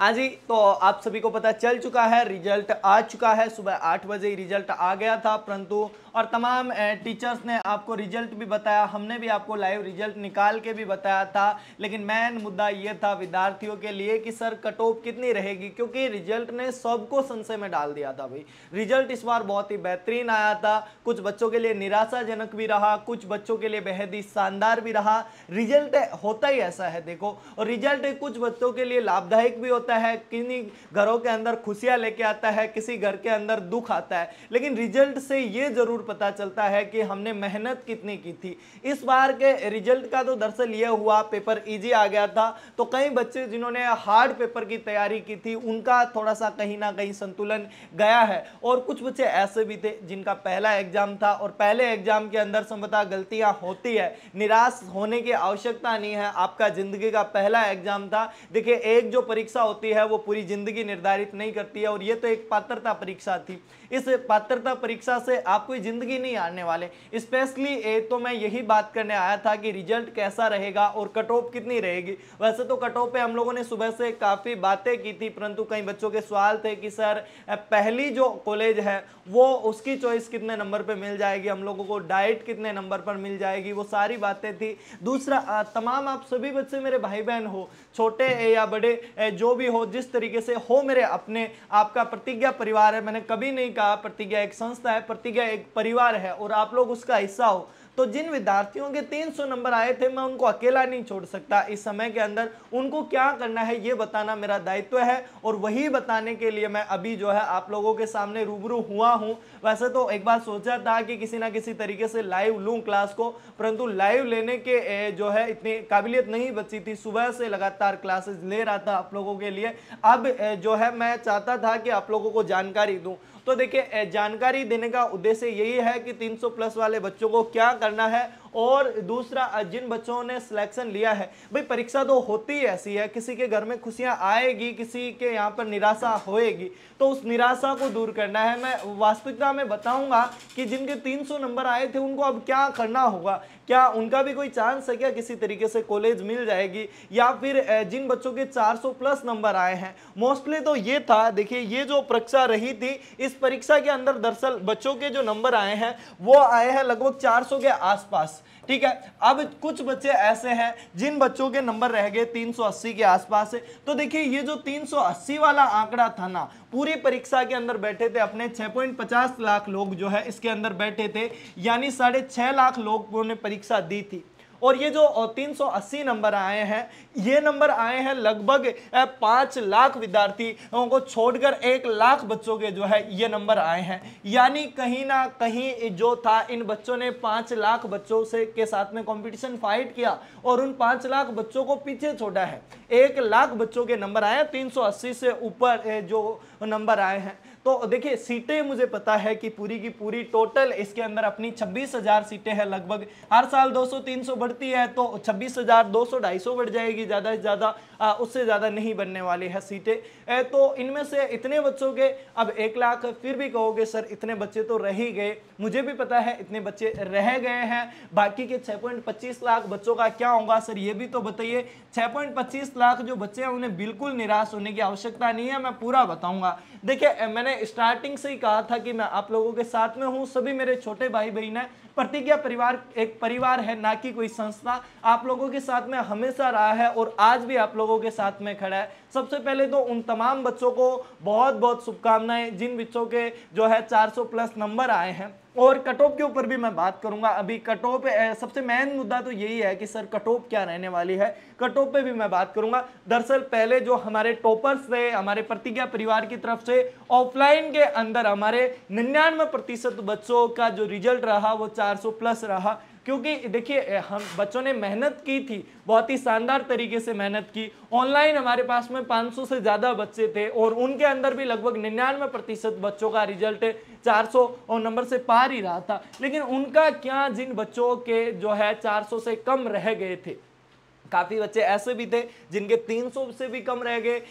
हाँ जी तो आप सभी को पता चल चुका है रिजल्ट आ चुका है सुबह आठ बजे रिजल्ट आ गया था परंतु और तमाम टीचर्स ने आपको रिजल्ट भी बताया हमने भी आपको लाइव रिजल्ट निकाल के भी बताया था लेकिन मेन मुद्दा ये था विद्यार्थियों के लिए कि सर कट ऑफ कितनी रहेगी क्योंकि रिजल्ट ने सबको संशय में डाल दिया था भाई रिजल्ट इस बार बहुत ही बेहतरीन आया था कुछ बच्चों के लिए निराशाजनक भी रहा कुछ बच्चों के लिए बेहद ही शानदार भी रहा रिजल्ट होता ही ऐसा है देखो और रिजल्ट कुछ बच्चों के लिए लाभदायक भी होता है किन्हीं घरों के अंदर खुशियाँ लेके आता है किसी घर के अंदर दुख आता है लेकिन रिजल्ट से ये जरूर पता चलता है कि हमने मेहनत कितनी की थी इस बार के रिजल्ट का तो दरअसल यह हुआ पेपर इजी आ गया था तो कई बच्चे जिन्होंने हार्ड पेपर की तैयारी की थी उनका थोड़ा सा कहीं ना कहीं संतुलन गया है और कुछ बच्चे ऐसे भी थे जिनका पहला एग्जाम था और पहले एग्जाम के अंदर संभवतः गलतियां होती है निराश होने की आवश्यकता नहीं है आपका जिंदगी का पहला एग्जाम था देखिए एक जो परीक्षा होती है वो पूरी जिंदगी निर्धारित नहीं करती है और ये तो एक पात्रता परीक्षा थी इस पात्रता परीक्षा से कोई ज़िंदगी नहीं आने वाले स्पेशली तो मैं यही बात करने आया था कि रिजल्ट कैसा रहेगा और कट ऑफ कितनी रहेगी वैसे तो कट ऑफ पे हम लोगों ने सुबह से काफ़ी बातें की थी परंतु कई बच्चों के सवाल थे कि सर पहली जो कॉलेज है वो उसकी चॉइस कितने नंबर पर मिल जाएगी हम लोगों को डाइट कितने नंबर पर मिल जाएगी वो सारी बातें थी दूसरा तमाम आप सभी बच्चे मेरे भाई बहन हो छोटे या बड़े जो भी हो जिस तरीके से हो मेरे अपने आपका प्रतिज्ञा परिवार है मैंने कभी नहीं का प्रतिज्ञा एक संस्था है प्रतिज्ञा एक परिवार है और आप लोग उसका हिस्सा हो तो जिन विद्यार्थियों के 300 नंबर आए थे मैं उनको अकेला नहीं छोड़ सकता इस समय के अंदर उनको क्या करना है ये बताना मेरा दायित्व है और वही बताने के लिए मैं अभी जो है आप लोगों के सामने रूबरू हुआ हूँ वैसे तो एक बार सोचा था कि किसी ना किसी तरीके से लाइव लूँ क्लास को परंतु लाइव लेने के जो है इतनी काबिलियत नहीं बची थी सुबह से लगातार क्लासेस ले रहा था आप लोगों के लिए अब जो है मैं चाहता था कि आप लोगों को जानकारी दूँ तो देखिए जानकारी देने का उद्देश्य यही है कि तीन प्लस वाले बच्चों को क्या करना है और दूसरा जिन बच्चों ने सिलेक्शन लिया है भाई परीक्षा तो होती ऐसी है किसी के घर में खुशियाँ आएगी किसी के यहाँ पर निराशा होएगी तो उस निराशा को दूर करना है मैं वास्तविकता में बताऊँगा कि जिनके 300 नंबर आए थे उनको अब क्या करना होगा क्या उनका भी कोई चांस है क्या किसी तरीके से कॉलेज मिल जाएगी या फिर जिन बच्चों के चार प्लस नंबर आए हैं मोस्टली तो ये था देखिए ये जो परीक्षा रही थी इस परीक्षा के अंदर दरअसल बच्चों के जो नंबर आए हैं वो आए हैं लगभग 400 के आसपास ठीक है अब कुछ बच्चे ऐसे हैं जिन बच्चों के नंबर रह गए 380 के आसपास है तो देखिए ये जो 380 वाला आंकड़ा था ना पूरी परीक्षा के अंदर बैठे थे अपने 6.50 लाख लोग जो है इसके अंदर बैठे थे यानी साढ़े छह लाख लोगों ने परीक्षा दी थी और ये जो 380 नंबर आए हैं ये नंबर आए हैं लगभग पाँच लाख विद्यार्थियों को छोड़कर एक लाख बच्चों के जो है ये नंबर आए हैं यानी कहीं ना कहीं जो था इन बच्चों ने पाँच लाख बच्चों से के साथ में कंपटीशन फाइट किया और उन पाँच लाख बच्चों को पीछे छोड़ा है एक लाख बच्चों के नंबर आए तीन से ऊपर जो नंबर आए हैं तो देखिए सीटें मुझे पता है कि पूरी की पूरी टोटल इसके अंदर अपनी छब्बीस हजार सीटें हैं लगभग हर साल 200-300 बढ़ती है तो ढाई सौ बढ़ जाएगी ज़्यादा से ज़्यादा उससे ज़्यादा नहीं बनने वाली है सीटें तो इनमें से इतने बच्चों के अब एक लाख फिर भी कहोगे सर इतने बच्चे तो रह ही गए मुझे भी पता है इतने बच्चे रह गए हैं बाकी के छह लाख बच्चों का क्या होगा सर ये भी तो बताइए छह लाख जो बच्चे हैं उन्हें बिल्कुल निराश होने की आवश्यकता नहीं है मैं पूरा बताऊंगा देखिए मैंने मैंने स्टार्टिंग से ही कहा था कि मैं आप लोगों के साथ में हूँ सभी मेरे छोटे भाई बहन है प्रतिज्ञा परिवार एक परिवार है ना कि कोई संस्था आप लोगों के साथ में हमेशा रहा है और आज भी आप लोगों के साथ में खड़ा है सबसे पहले तो उन तमाम बच्चों को बहुत बहुत शुभकामनाएं जिन बच्चों के जो है 400 प्लस नंबर आए हैं और कट ऑफ के ऊपर भी मैं बात करूंगा अभी कट ऑफ सबसे मेन मुद्दा तो यही है कि सर कट ऑफ क्या रहने वाली है कट ऑफ पे भी मैं बात करूंगा दरअसल पहले जो हमारे टॉपर्स थे हमारे प्रतिज्ञा परिवार की तरफ से ऑफलाइन के अंदर हमारे निन्यानवे प्रतिशत बच्चों का जो रिजल्ट रहा वो चार 400 प्लस रहा क्योंकि देखिए हम बच्चों ने मेहनत की थी बहुत ही शानदार तरीके से मेहनत की ऑनलाइन हमारे पास में 500 से ज़्यादा बच्चे थे और उनके अंदर भी लगभग निन्यानवे प्रतिशत बच्चों का रिजल्ट 400 और नंबर से पार ही रहा था लेकिन उनका क्या जिन बच्चों के जो है 400 से कम रह गए थे काफ़ी बच्चे ऐसे भी थे जिनके 300 से भी कम रह गए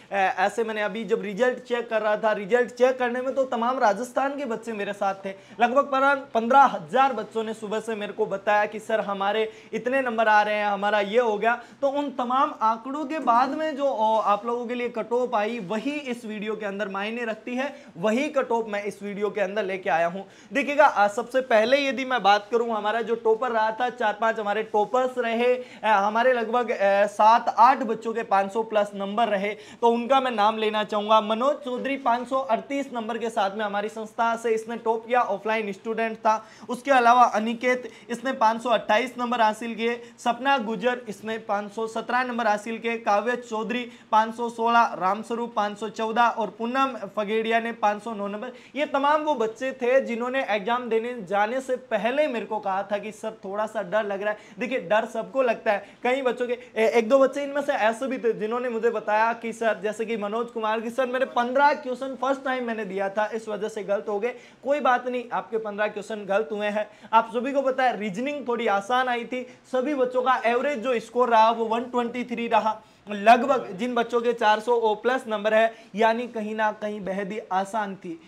ऐसे मैंने अभी जब रिजल्ट चेक कर रहा था रिजल्ट चेक करने में तो तमाम राजस्थान के बच्चे मेरे साथ थे लगभग पंद्रह हज़ार बच्चों ने सुबह से मेरे को बताया कि सर हमारे इतने नंबर आ रहे हैं हमारा ये हो गया तो उन तमाम आंकड़ों के बाद में जो आप लोगों के लिए कट ऑफ आई वही इस वीडियो के अंदर मायने रखती है वही कट ऑफ मैं इस वीडियो के अंदर लेके आया हूँ देखिएगा सबसे पहले यदि मैं बात करूँ हमारा जो टॉपर रहा था चार पाँच हमारे टॉपर्स रहे हमारे लगभग लगभग सात आठ बच्चों के 500 प्लस नंबर रहे तो उनका मैं नाम लेना चाहूंगा मनोज चौधरी 538 नंबर के साथ में हमारी संस्था से इसने टॉप किया ऑफलाइन स्टूडेंट था उसके अलावा अनिकेत इसने 528 नंबर हासिल किए सपना गुजर इसने 517 नंबर हासिल किए काव्य चौधरी 516 रामस्वरूप 514 और पूनम फगेड़िया ने 509 नंबर ये तमाम वो बच्चे थे जिन्होंने एग्जाम देने जाने से पहले मेरे को कहा था कि सर थोड़ा सा डर लग रहा है देखिए डर सबको लगता है कई बच्चों के एक दो बच्चे इनमें से ऐसे भी थे जिन्होंने मुझे बताया कि सर जैसे कि मनोज कुमार की सर मेरे पंद्रह क्वेश्चन फर्स्ट टाइम मैंने दिया था इस वजह से गलत हो गए कोई बात नहीं आपके पंद्रह क्वेश्चन गलत हुए हैं आप सभी को बताया रीजनिंग थोड़ी आसान आई थी सभी बच्चों का एवरेज जो स्कोर रहा वो वन रहा लगभग जिन बच्चों के 400 ओ प्लस नंबर है यानी कहीं ना कहीं बेहद ही आसान थी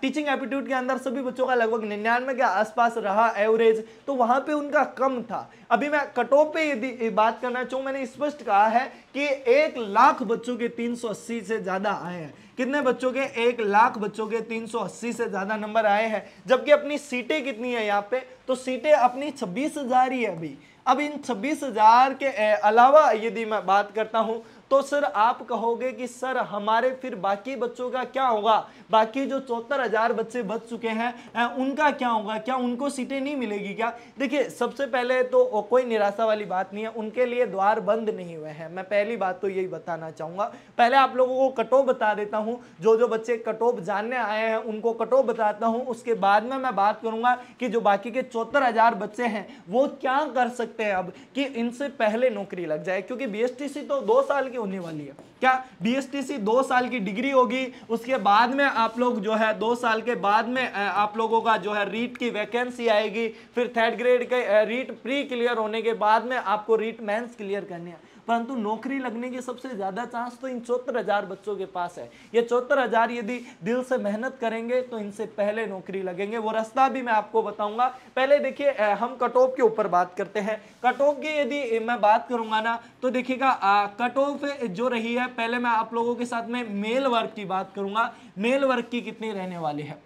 टीचिंग एप्टीट्यूड के अंदर सभी बच्चों का लगभग निन्यानवे के आसपास रहा एवरेज तो वहां पे उनका कम था अभी मैं कट पे यदि बात करना चाहूँ मैंने स्पष्ट कहा है कि एक लाख बच्चों के 380 से ज़्यादा आए हैं कितने बच्चों के एक लाख बच्चों के 380 से ज़्यादा नंबर आए हैं जबकि अपनी सीटें कितनी है यहाँ पे तो सीटें अपनी छब्बीस हज़ार ही है अभी अब इन 26,000 के अलावा यदि मैं बात करता हूँ तो सर आप कहोगे कि सर हमारे फिर बाकी बच्चों का क्या होगा बाकी जो चौहत्तर हजार बच्चे बच चुके हैं उनका क्या होगा क्या उनको सीटें नहीं मिलेगी क्या देखिए सबसे पहले तो कोई निराशा वाली बात नहीं है उनके लिए द्वार बंद नहीं हुए हैं मैं पहली बात तो यही बताना चाहूंगा पहले आप लोगों को कट बता देता हूं जो जो बच्चे कट जानने आए हैं उनको कट बताता हूं उसके बाद में मैं बात करूंगा कि जो बाकी के चौहत्तर हजार बच्चे हैं वो क्या कर सकते हैं अब कि इनसे पहले नौकरी लग जाए क्योंकि बी तो दो साल की होने वाली है क्या बी एस टी सी दो साल की डिग्री होगी उसके बाद में आप लोग जो है दो साल के बाद में आप लोगों का जो है रीट की वैकेंसी आएगी फिर थर्ड ग्रेड के रीट प्री क्लियर होने के बाद में आपको रीट मेंस क्लियर करनी है परंतु नौकरी लगने के सबसे ज़्यादा चांस तो इन चौहत्तर हज़ार बच्चों के पास है ये चौहत्तर हज़ार यदि दिल से मेहनत करेंगे तो इनसे पहले नौकरी लगेंगे वो रास्ता भी मैं आपको बताऊंगा पहले देखिए हम कट ऑफ के ऊपर बात करते हैं कट ऑफ की यदि मैं बात करूंगा ना तो देखिएगा कट ऑफ जो रही है पहले मैं आप लोगों के साथ में मेल वर्क की बात करूंगा मेल वर्क की कितनी रहने वाली है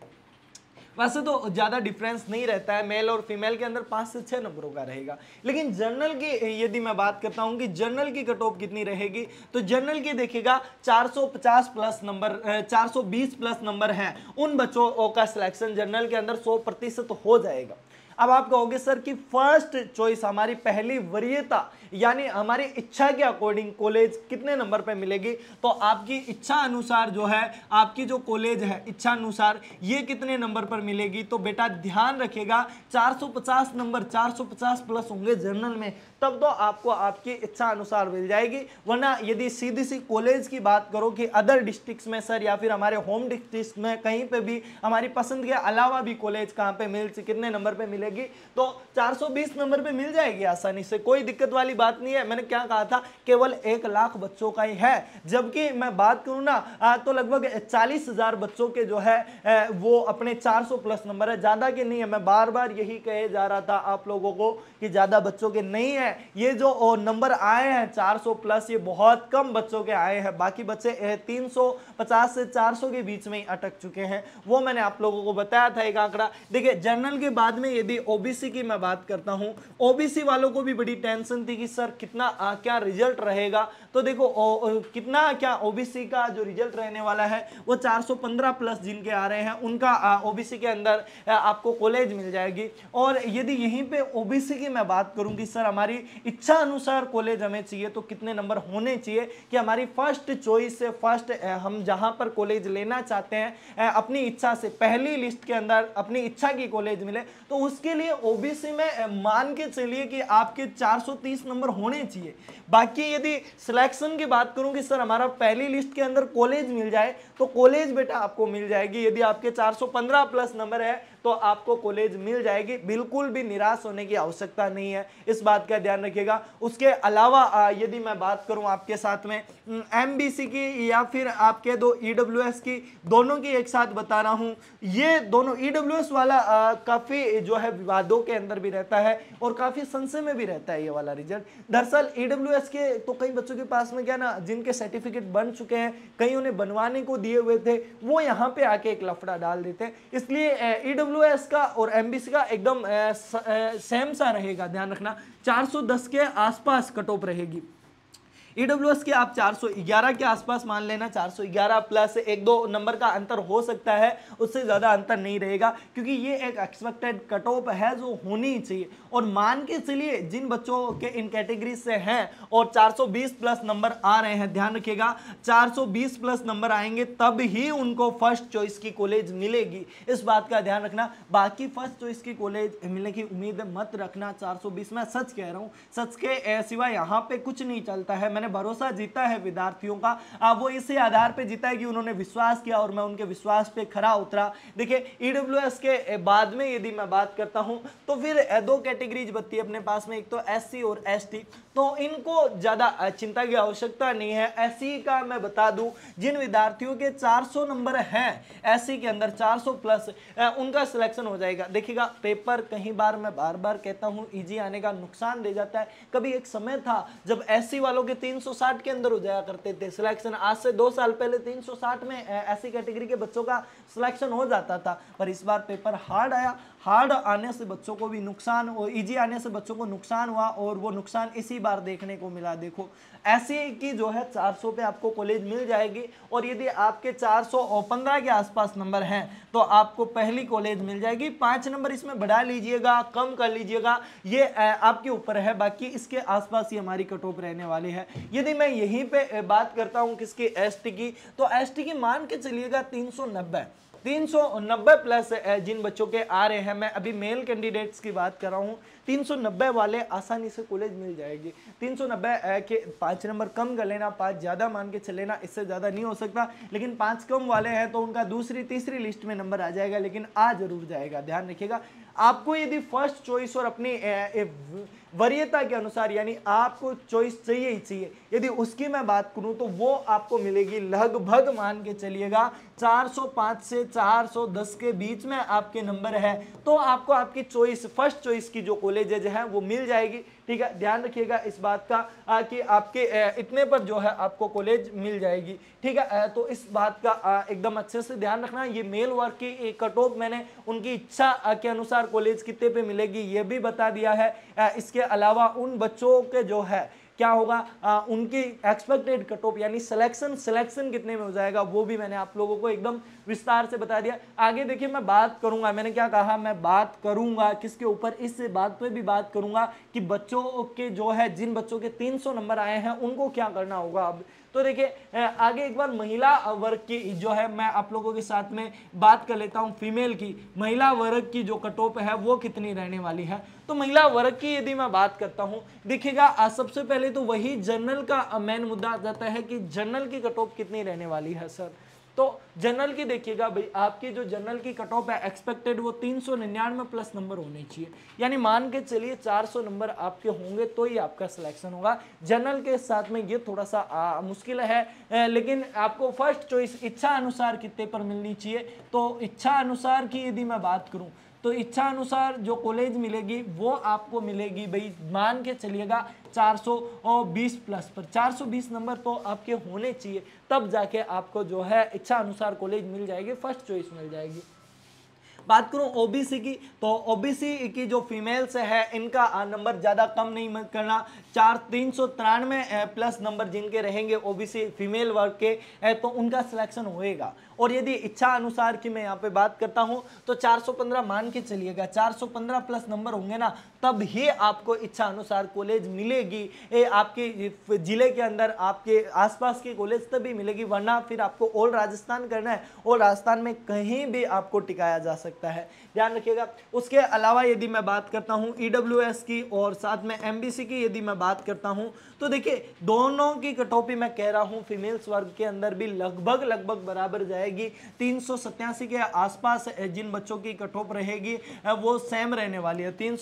वैसे तो ज़्यादा डिफरेंस नहीं रहता है मेल और फीमेल के अंदर पाँच से छः नंबरों का रहेगा लेकिन जनरल की यदि मैं बात करता हूँ कि जनरल की कट ऑफ कितनी रहेगी तो जनरल की देखिएगा 450 प्लस नंबर 420 प्लस नंबर हैं उन बच्चों का सिलेक्शन जनरल के अंदर सौ प्रतिशत हो जाएगा अब आप कहोगे सर कि फर्स्ट चॉइस हमारी पहली वरीयता यानी हमारी इच्छा के अकॉर्डिंग कॉलेज कितने नंबर पर मिलेगी तो आपकी इच्छा अनुसार जो है आपकी जो कॉलेज है इच्छा अनुसार ये कितने नंबर पर मिलेगी तो बेटा ध्यान रखिएगा 450 नंबर 450 प्लस होंगे जनरल में तब तो आपको आपकी इच्छा अनुसार मिल जाएगी वरना यदि सीधी सी कॉलेज की बात करो कि अदर डिस्ट्रिक्स में सर या फिर हमारे होम डिस्ट्रिक्ट में कहीं पे भी हमारी पसंद के अलावा भी कॉलेज कहाँ पे मिल कितने नंबर पे मिलेगी तो 420 नंबर पे मिल जाएगी आसानी से कोई दिक्कत वाली बात नहीं है मैंने क्या कहा था केवल एक लाख बच्चों का ही है जबकि मैं बात करूं ना तो लगभग चालीस हजार बच्चों के जो है वो अपने 400 प्लस नंबर है ज़्यादा के नहीं है मैं बार बार यही कहे जा रहा था आप लोगों को कि ज़्यादा बच्चों के नहीं है ये जो नंबर आए हैं चार प्लस ये बहुत कम बच्चों के आए हैं बाकी बच्चे तीन से चार के बीच में ही अटक चुके हैं वो मैंने आप लोगों को बताया था एक आंकड़ा देखिये जनरल के बाद में यदि ओबीसी की मैं बात करता हूं ओबीसी वालों को भी बड़ी टेंशन थी कि सर कितना आ, क्या रिजल्ट रहेगा तो देखो ओ, कितना क्या ओबीसी का जो रिजल्ट रहने वाला है वो 415 प्लस जिनके आ रहे हैं उनका ओबीसी के अंदर आ, आपको कॉलेज मिल जाएगी और यदि यहीं पे ओबीसी की मैं बात करूँ कि सर हमारी इच्छा अनुसार कॉलेज हमें चाहिए तो कितने नंबर होने चाहिए कि हमारी फर्स्ट चॉइस से फर्स्ट हम जहाँ पर कॉलेज लेना चाहते हैं अपनी इच्छा से पहली लिस्ट के अंदर अपनी इच्छा की कॉलेज मिले तो उसके लिए ओबीसी में मान के चलिए कि आपके 430 नंबर नंबर होने चाहिए बाकी यदि सिलेक्शन की बात करूं कि सर हमारा पहली लिस्ट के अंदर कॉलेज मिल जाए तो कॉलेज बेटा आपको मिल जाएगी यदि आपके 415 प्लस नंबर है तो आपको कॉलेज मिल जाएगी बिल्कुल भी निराश होने की आवश्यकता नहीं है इस बात का ध्यान रखिएगा उसके अलावा यदि मैं बात करूं आपके साथ में एम की या फिर आपके दो ई e की दोनों की एक साथ बता रहा हूँ ये दोनों ई e वाला काफ़ी जो है विवादों के अंदर भी रहता है और काफ़ी संशय में भी रहता है ये वाला रिजल्ट दरअसल ई e के तो कई बच्चों के पास में क्या ना जिनके सर्टिफिकेट बन चुके हैं कई उन्हें बनवाने को दिए हुए थे वो यहाँ पे आके एक लफड़ा डाल देते हैं इसलिए ई डब्ल्यू एस का और एम बी सी का एकदम सेम सा रहेगा ध्यान रखना 410 के आसपास कट ऑफ रहेगी ईडब्ल्यू e के आप 411 के आसपास मान लेना 411 प्लस एक दो नंबर का अंतर हो सकता है उससे ज़्यादा अंतर नहीं रहेगा क्योंकि ये एक एक्सपेक्टेड कट ऑफ है जो होनी चाहिए और मान के चलिए जिन बच्चों के इन कैटेगरी से हैं और 420 प्लस नंबर आ रहे हैं ध्यान रखिएगा 420 प्लस नंबर आएंगे तब ही उनको फर्स्ट चॉइस की कॉलेज मिलेगी इस बात का ध्यान रखना बाकी फर्स्ट चॉइस की कॉलेज मिलने की उम्मीद मत रखना चार मैं सच कह रहा हूँ सच के सिवा यहाँ पे कुछ नहीं चलता है मैंने उन्होंने भरोसा जीता है विद्यार्थियों का आ, वो इसी आधार पर जीता है कि उन्होंने विश्वास किया और मैं उनके विश्वास पर खरा उतरा देखिए ई e के बाद में यदि मैं बात करता हूँ तो फिर दो कैटेगरीज बत्ती अपने पास में एक तो एस और एस तो इनको ज़्यादा चिंता की आवश्यकता नहीं है एस का मैं बता दूँ जिन विद्यार्थियों के 400 नंबर हैं एस के अंदर 400 प्लस उनका सिलेक्शन हो जाएगा देखिएगा पेपर कहीं बार मैं बार बार कहता हूँ ईजी e आने का नुकसान दे जाता है कभी एक समय था जब एस वालों के 360 के अंदर हो जाया करते थे सिलेक्शन आज से दो साल पहले 360 में ऐसी कैटेगरी के बच्चों का सिलेक्शन हो जाता था पर इस बार पेपर हार्ड आया हार्ड आने से बच्चों को भी नुकसान और ईजी आने से बच्चों को नुकसान हुआ और वो नुकसान इसी बार देखने को मिला देखो ऐसे की जो है 400 पे आपको कॉलेज मिल जाएगी और यदि आपके 400 और 15 के आसपास नंबर हैं तो आपको पहली कॉलेज मिल जाएगी पाँच नंबर इसमें बढ़ा लीजिएगा कम कर लीजिएगा ये आपके ऊपर है बाकी इसके आसपास ही हमारी कट ऑफ रहने वाली है यदि मैं यहीं पर बात करता हूँ किसकी एस की तो एस की मान के चलिएगा तीन 390 प्लस जिन बच्चों के आ रहे हैं मैं अभी मेल कैंडिडेट्स की बात कर रहा हूँ 390 वाले आसानी से कॉलेज मिल जाएगी 390 के पांच नंबर कम कर लेना पांच ज़्यादा मान के लेना इससे ज़्यादा नहीं हो सकता लेकिन पांच कम वाले हैं तो उनका दूसरी तीसरी लिस्ट में नंबर आ जाएगा लेकिन आ जरूर जाएगा ध्यान रखिएगा आपको यदि फर्स्ट चॉइस और अपनी वरीयता के अनुसार यानी आपको चॉइस चाहिए ही चाहिए यदि उसकी मैं बात करूं तो वो आपको मिलेगी लगभग मान के चलिएगा 405 से 410 के बीच में आपके नंबर है तो आपको आपकी चॉइस फर्स्ट चॉइस की जो कॉलेज नॉलेज हैं वो मिल जाएगी ठीक है ध्यान रखिएगा इस बात का आ, कि आपके इतने पर जो है आपको कॉलेज मिल जाएगी ठीक है तो इस बात का एकदम अच्छे से ध्यान रखना ये मेल वर्क की कट ऑफ मैंने उनकी इच्छा के अनुसार कॉलेज कितने पे मिलेगी ये भी बता दिया है इसके अलावा उन बच्चों के जो है क्या होगा आ, उनकी एक्सपेक्टेड कट ऑफ यानी सिलेक्शन सिलेक्शन कितने में हो जाएगा वो भी मैंने आप लोगों को एकदम विस्तार से बता दिया आगे देखिए मैं बात करूंगा मैंने क्या कहा मैं बात करूंगा किसके ऊपर इस बात पे भी बात करूंगा कि बच्चों के जो है जिन बच्चों के 300 नंबर आए हैं उनको क्या करना होगा अब तो देखिए आगे एक बार महिला वर्ग की जो है मैं आप लोगों के साथ में बात कर लेता हूँ फीमेल की महिला वर्ग की जो कटोप है वो कितनी रहने वाली है तो महिला वर्ग की यदि मैं बात करता हूँ देखिएगा सबसे पहले तो वही जनरल का मेन मुद्दा आ जाता है कि जनरल की कटोप कितनी रहने वाली है सर तो जनरल की देखिएगा भाई आपकी जो जनरल की कट ऑफ है एक्सपेक्टेड वो तीन सौ निन्यानवे प्लस नंबर होने चाहिए यानी मान के चलिए चार सौ नंबर आपके होंगे तो ही आपका सिलेक्शन होगा जनरल के साथ में ये थोड़ा सा आ, मुश्किल है ए, लेकिन आपको फर्स्ट चॉइस इच्छा अनुसार कितने पर मिलनी चाहिए तो इच्छा अनुसार की यदि मैं बात करूँ तो इच्छा अनुसार जो कॉलेज मिलेगी वो आपको मिलेगी भाई मान के चलिएगा 420 प्लस पर 420 नंबर तो आपके होने चाहिए तब जाके आपको जो है इच्छा अनुसार कॉलेज मिल जाएगी फर्स्ट चॉइस मिल जाएगी बात करूँ ओबीसी की तो ओबीसी की जो फीमेल्स है इनका नंबर ज़्यादा कम नहीं करना चार तीन सौ तिरानवे प्लस नंबर जिनके रहेंगे ओबीसी फीमेल वर्ग के तो उनका सिलेक्शन होएगा और यदि इच्छा अनुसार की मैं यहाँ पे बात करता हूँ तो 415 मान के चलिएगा 415 प्लस नंबर होंगे ना तब ही आपको इच्छा अनुसार कॉलेज मिलेगी ये आपके ज़िले के अंदर आपके आसपास के कॉलेज तभी मिलेगी वरना फिर आपको ऑल राजस्थान करना है और राजस्थान में कहीं भी आपको टिकाया जा सके सकता है ध्यान रखिएगा उसके अलावा यदि मैं बात करता हूँ ई e की और साथ में एम की यदि मैं बात करता हूँ तो देखिए दोनों की कटौती मैं कह रहा हूँ फीमेल्स वर्ग के अंदर भी लगभग लगभग बराबर जाएगी तीन के आसपास जिन बच्चों की कटौप रहेगी वो सेम रहने वाली है तीन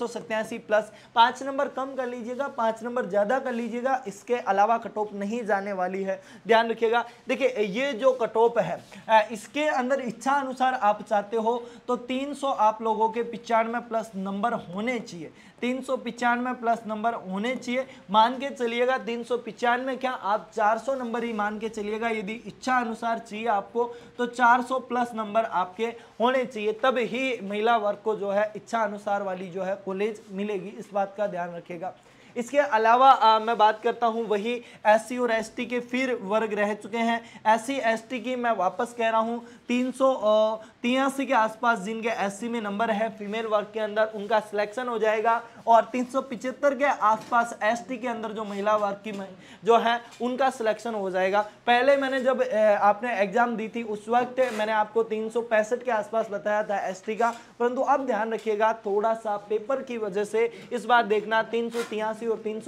प्लस पाँच नंबर कम कर लीजिएगा पाँच नंबर ज़्यादा कर लीजिएगा इसके अलावा कटौप नहीं जाने वाली है ध्यान रखिएगा देखिए ये जो कटौप है इसके अंदर इच्छा अनुसार आप चाहते हो तो 300 आप लोगों के पिचानवे प्लस नंबर होने चाहिए तीन सौ पिचानवे प्लस नंबर होने चाहिए मान के चलिएगा तीन सौ पिचानवे क्या आप चार सौ नंबर ही मान के चलिएगा यदि इच्छा अनुसार चाहिए आपको तो चार सौ प्लस नंबर आपके होने चाहिए तब ही महिला वर्ग को जो है इच्छा अनुसार वाली जो है कॉलेज मिलेगी इस बात का ध्यान रखेगा इसके अलावा आ, मैं बात करता हूँ वही एस और एस के फिर वर्ग रह चुके हैं एस सी की मैं वापस कह रहा हूँ तीन सौ तिरासी के आसपास जिनके एस में नंबर है फीमेल वर्ग के अंदर उनका सिलेक्शन हो जाएगा और तीन सौ पिचहत्तर के आसपास एस के अंदर जो महिला वर्ग की जो है उनका सिलेक्शन हो जाएगा पहले मैंने जब आपने एग्जाम दी थी उस वक्त मैंने आपको तीन सौ पैंसठ के आसपास बताया था एस का परंतु अब ध्यान रखिएगा थोड़ा सा पेपर की वजह से इस बार देखना तीन और तीन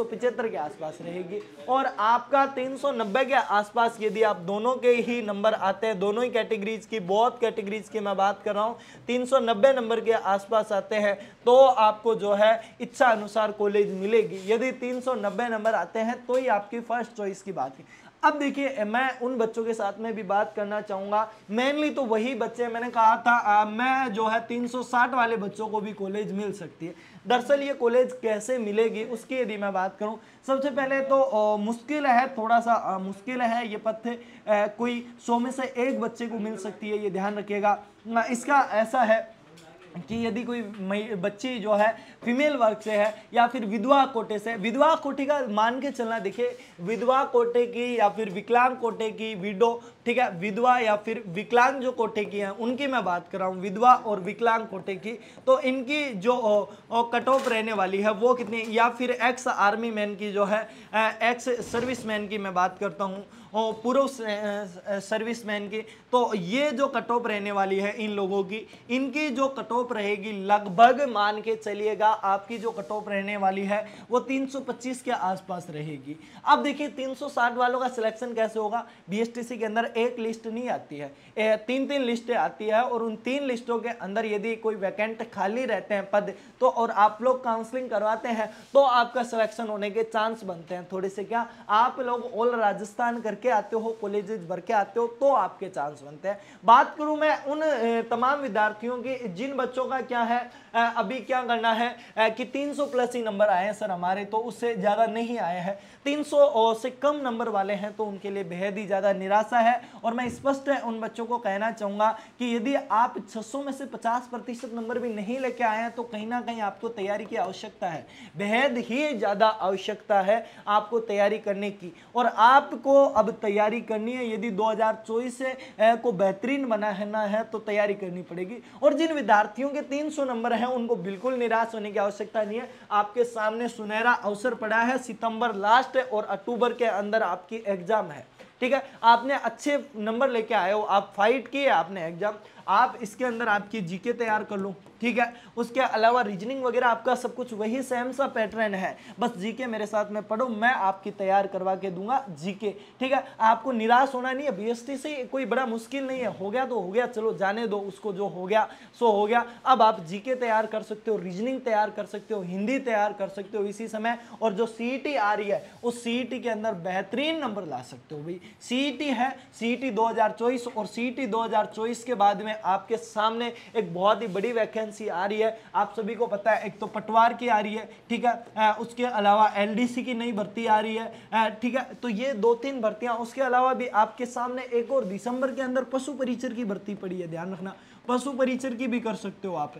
के आसपास रहेगी और आपका तीन के आसपास यदि आप दोनों के ही नंबर आते हैं दोनों ही कैटेगरीज की बहुत कैटेगरीज की मैं बात कर रहा हूँ 390 नंबर के आसपास आते हैं तो आपको जो है इच्छा अनुसार कॉलेज मिलेगी यदि 390 नंबर आते हैं तो ही आपकी फर्स्ट चॉइस की बात है अब देखिए मैं उन बच्चों के साथ में भी बात करना चाहूंगा मेनली तो वही बच्चे मैंने कहा था आ, मैं जो है 360 वाले बच्चों को भी कॉलेज मिल सकती है दरअसल ये कॉलेज कैसे मिलेगी उसकी यदि मैं बात करूँ सबसे पहले तो मुश्किल है थोड़ा सा आ, मुश्किल है ये पथ्य कोई सौ में से एक बच्चे को मिल सकती है ये ध्यान रखिएगा इसका ऐसा है कि यदि कोई बच्ची जो है फीमेल वर्ग से है या फिर विधवा कोटे से विधवा कोटे का मान के चलना देखिए विधवा कोटे की या फिर विकलांग कोटे की विडो ठीक है विधवा या फिर विकलांग जो कोटे की हैं उनकी मैं बात कर रहा हूँ विधवा और विकलांग कोटे की तो इनकी जो कट ऑफ रहने वाली है वो कितनी या फिर एक्स आर्मी मैन की जो है एक्स सर्विस मैन की मैं बात करता हूँ पुरुष सर्विस मैन की तो ये जो कट ऑफ रहने वाली है इन लोगों की इनकी जो कट ऑफ रहेगी लगभग मान के चलिएगा आपकी जो कट ऑफ रहने वाली है वो 325 के आसपास रहेगी अब देखिए 360 वालों का सिलेक्शन कैसे होगा बी के अंदर एक लिस्ट नहीं आती है तीन तीन लिस्टें आती है और उन तीन लिस्टों के अंदर यदि कोई वैकेंट खाली रहते हैं पद तो और आप लोग काउंसलिंग करवाते हैं तो आपका सिलेक्शन होने के चांस बनते हैं थोड़े से क्या आप लोग ऑल राजस्थान करके आते हो कॉलेज भर के आते हो तो आपके चांस बनते हैं बात करूँ मैं उन तमाम विद्यार्थियों की जिन बच्चों का क्या है अभी क्या करना है कि 300 प्लस ही नंबर आए हैं सर हमारे तो उससे ज़्यादा नहीं आए हैं 300 से कम नंबर वाले हैं तो उनके लिए बेहद ही ज़्यादा निराशा है और मैं स्पष्ट उन बच्चों को कहना चाहूंगा कि यदि आप 600 में से 50 प्रतिशत नंबर भी नहीं लेके आए हैं तो कहीं ना कहीं आपको तैयारी की आवश्यकता है बेहद ही ज़्यादा आवश्यकता है आपको तैयारी करने की और आपको अब तैयारी करनी है यदि दो को बेहतरीन बनाना है तो तैयारी करनी पड़ेगी और जिन विद्यार्थियों के तीन नंबर है उनको बिल्कुल निराश होने की आवश्यकता नहीं है आपके सामने सुनहरा अवसर पड़ा है सितंबर लास्ट और अक्टूबर के अंदर आपकी एग्जाम है ठीक है आपने अच्छे नंबर लेके आए हो आप फाइट किए आपने एग्जाम आप इसके अंदर आपकी जीके तैयार कर लो ठीक है उसके अलावा रीजनिंग वगैरह आपका सब कुछ वही सेम सा पैटर्न है बस जीके मेरे साथ में पढ़ो मैं आपकी तैयार करवा के दूंगा जीके ठीक है आपको निराश होना नहीं है बीएसटी से कोई बड़ा मुश्किल नहीं है हो गया तो हो गया चलो जाने दो उसको जो हो गया सो हो गया अब आप जीके तैयार कर सकते हो रीजनिंग तैयार कर सकते हो हिंदी तैयार कर सकते हो इसी समय और जो सी e आ रही है उस सी e के अंदर बेहतरीन नंबर ला सकते हो भाई सी e है सी टी और सी टी के बाद में आपके सामने एक बहुत ही बड़ी वैकेंसी आ रही है आप सभी को पता है एक तो पटवार की आ रही है ठीक है उसके अलावा एल की नई भर्ती आ रही है ठीक है तो ये दो तीन भर्तियाँ उसके अलावा भी आपके सामने एक और दिसंबर के अंदर पशु परिचर की भर्ती पड़ी है ध्यान रखना पशु परिचर की भी कर सकते हो आप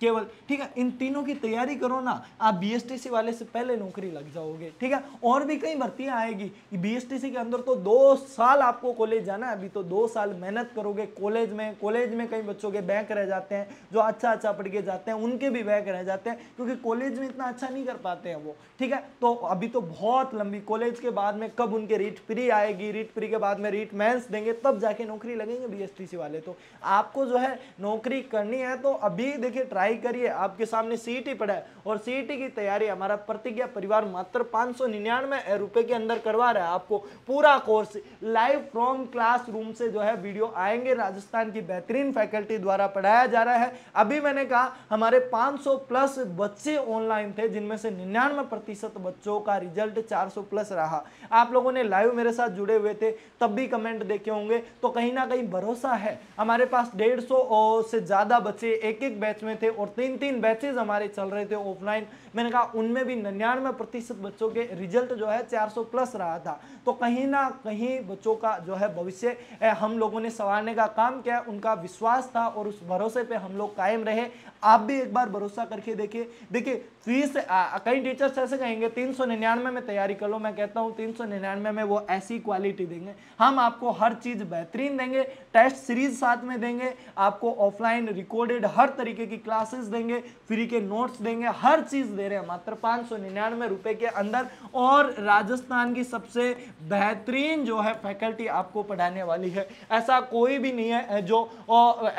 केवल ठीक है इन तीनों की तैयारी करो ना आप बीएसटीसी वाले से पहले नौकरी लग जाओगे ठीक है और भी कई भर्तियां आएगी बीएसटीसी के अंदर तो दो साल आपको कॉलेज जाना है अभी तो दो साल मेहनत करोगे कॉलेज में कॉलेज में कई बच्चों के बैंक रह जाते हैं जो अच्छा अच्छा पढ़ के जाते हैं उनके भी बैंक रह जाते हैं क्योंकि कॉलेज में इतना अच्छा नहीं कर पाते हैं वो ठीक है तो अभी तो बहुत लंबी कॉलेज के बाद में कब उनके रीट फ्री आएगी रीट फ्री के बाद में रीट मेंस देंगे तब जाके नौकरी लगेंगे बी वाले तो आपको जो है नौकरी करनी है तो अभी देखिए ट्राई करिए आपके सामने सीईटी e पड़ा है और सीईटी e की तैयारी हमारा प्रतिज्ञा परिवार मात्र पाँच सौ के अंदर करवा रहा है आपको पूरा कोर्स लाइव फ्रॉम क्लास से जो है वीडियो आएंगे राजस्थान की बेहतरीन फैकल्टी द्वारा पढ़ाया जा रहा है अभी मैंने कहा हमारे 500 प्लस बच्चे ऑनलाइन थे जिनमें से निन्यानवे प्रतिशत बच्चों का रिजल्ट 400 प्लस रहा आप लोगों ने लाइव मेरे साथ जुड़े हुए थे तब भी कमेंट देखे होंगे तो कहीं ना कहीं भरोसा है हमारे पास डेढ़ सौ से ज़्यादा बच्चे एक एक बैच में थे और तीन तीन बैचेज हमारे चल रहे थे ऑफलाइन मैंने कहा उनमें भी निन्यानवे प्रतिशत बच्चों के रिजल्ट जो है 400 प्लस रहा था तो कहीं ना कहीं बच्चों का जो है भविष्य हम लोगों ने संवारने का काम किया उनका विश्वास था और उस भरोसे पर हम लोग कायम रहे आप भी एक बार भरोसा करके देखिए देखिए फीस कई टीचर्स ऐसे कहेंगे तीन में तैयारी कर लो मैं कहता हूँ तीन में वो ऐसी क्वालिटी देंगे हम आपको हर चीज़ बेहतरीन देंगे टेस्ट सीरीज साथ में देंगे आपको ऑफलाइन रिकॉर्डेड हर तरीके की क्लासेस देंगे फ्री के नोट्स देंगे हर चीज़ दे रहे हैं मात्र पाँच सौ निन्यानवे रुपये के अंदर और राजस्थान की सबसे बेहतरीन जो है फैकल्टी आपको पढ़ाने वाली है ऐसा कोई भी नहीं है जो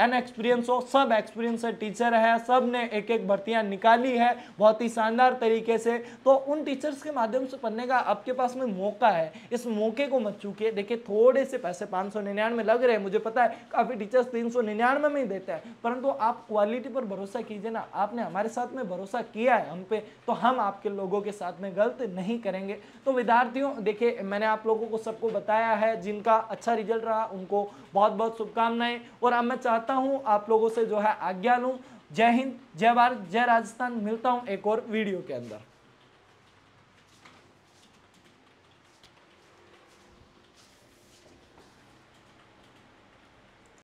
अनएक्सपीरियंस हो सब एक्सपीरियंस टीचर है सब ने एक एक भर्तियाँ निकाली है बहुत ही शानदार तरीके से तो उन टीचर्स के माध्यम से पढ़ने का आपके पास में मौका है इस मौके को मत चूकिए देखिए थोड़े से पैसे पाँच सौ लग रहे हैं मुझे पता है काफ़ी टीचर्स तीन सौ में ही देते हैं परंतु आप क्वालिटी पर भरोसा कीजिए ना आपने हमारे साथ में भरोसा किया है हम पे तो हम आपके लोगों के साथ में गलत नहीं करेंगे तो विद्यार्थियों देखिए मैंने आप लोगों को सबको बताया है जिनका अच्छा रिजल्ट रहा उनको बहुत बहुत शुभकामनाएं और अब मैं चाहता हूँ आप लोगों से जो है आज्ञा लूँ जय हिंद जय भारत जय राजस्थान मिलता हूँ एक और वीडियो के अंदर